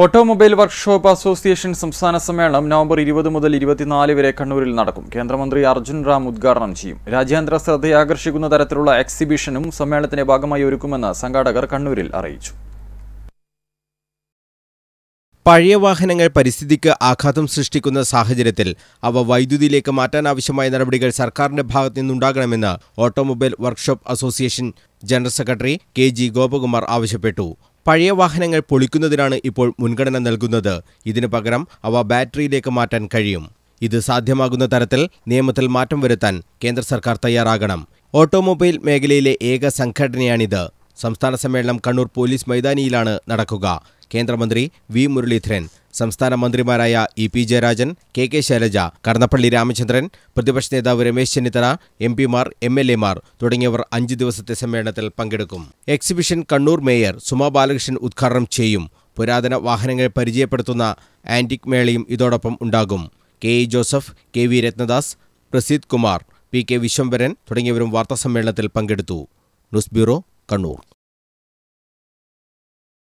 automobile workshop association സംസ്ഥാന സമ്മേളനം November ഇരുപത് മുതൽ ഇരുപത്തിനാല് വരെ കണ്ണൂരിൽ നടക്കും കേന്ദ്രമന്ത്രി അർജുൻ റാം ഉദ്ഘാടനം ചെയ്യും രാജ്യാന്തര ശ്രദ്ധയാകർഷിക്കുന്ന തരത്തിലുള്ള എക്സിബിഷനും സമ്മേളനത്തിന്റെ ഭാഗമായി ഒരുക്കുമെന്ന് സംഘാടകർ കണ്ണൂരിൽ അറിയിച്ചു പഴയ വാഹനങ്ങൾ പരിസ്ഥിതിക്ക് ആഘാതം സൃഷ്ടിക്കുന്ന സാഹചര്യത്തിൽ അവ വൈദ്യുതിയിലേക്ക് മാറ്റാൻ ആവശ്യമായ നടപടികൾ സർക്കാരിന്റെ ഭാഗത്തു നിന്നുണ്ടാകണമെന്ന് automobile workshop association general secretary K G Gopakumar ആവശ്യപ്പെട്ടു പഴയ വാഹനങ്ങൾ പൊളിക്കുന്നതിനാണ് ഇപ്പോൾ മുൻഗണന നൽകുന്നത് ഇതിനു പകരം അവ ബാറ്ററിയിലേക്ക് മാറ്റാൻ കഴിയും ഇത് സാധ്യമാകുന്ന തരത്തിൽ നിയമത്തിൽ മാറ്റം വരുത്താൻ കേന്ദ്ര സർക്കാർ തയ്യാറാകണം ഓട്ടോമൊബൈൽ മേഖലയിലെ ഏക സംഘടനയാണിത് സംസ്ഥാന സമ്മേളനം കണ്ണൂർ പോലീസ് മൈതാനിയിലാണ് നടക്കുക കേന്ദ്രമന്ത്രി വി മുരളീധരൻ സംസ്ഥാന മന്ത്രിമാരായ E P Jayarajan K K Shailaja Kadannappalli Ramachandran പ്രതിപക്ഷ നേതാവ് രമേശ് ചെന്നിത്തല എം പിമാർ എം എൽ എമാർ തുടങ്ങിയവർ അഞ്ച് ദിവസത്തെ സമ്മേളനത്തിൽ പങ്കെടുക്കും എക്സിബിഷൻ കണ്ണൂർ മേയർ സുമ ബാലകൃഷ്ണൻ ഉദ്ഘാടനം ചെയ്യും പുരാതന വാഹനങ്ങളെ പരിചയപ്പെടുത്തുന്ന ആന്റിക് മേളയും ഇതോടൊപ്പം ഉണ്ടാകും K E Joseph K V Ratnadas Praseeth Kumar P K Vishwambharan തുടങ്ങിയവരും വാർത്താസമ്മേളനത്തിൽ പങ്കെടുത്തു ന്യൂസ് ബ്യൂറോ കണ്ണൂർ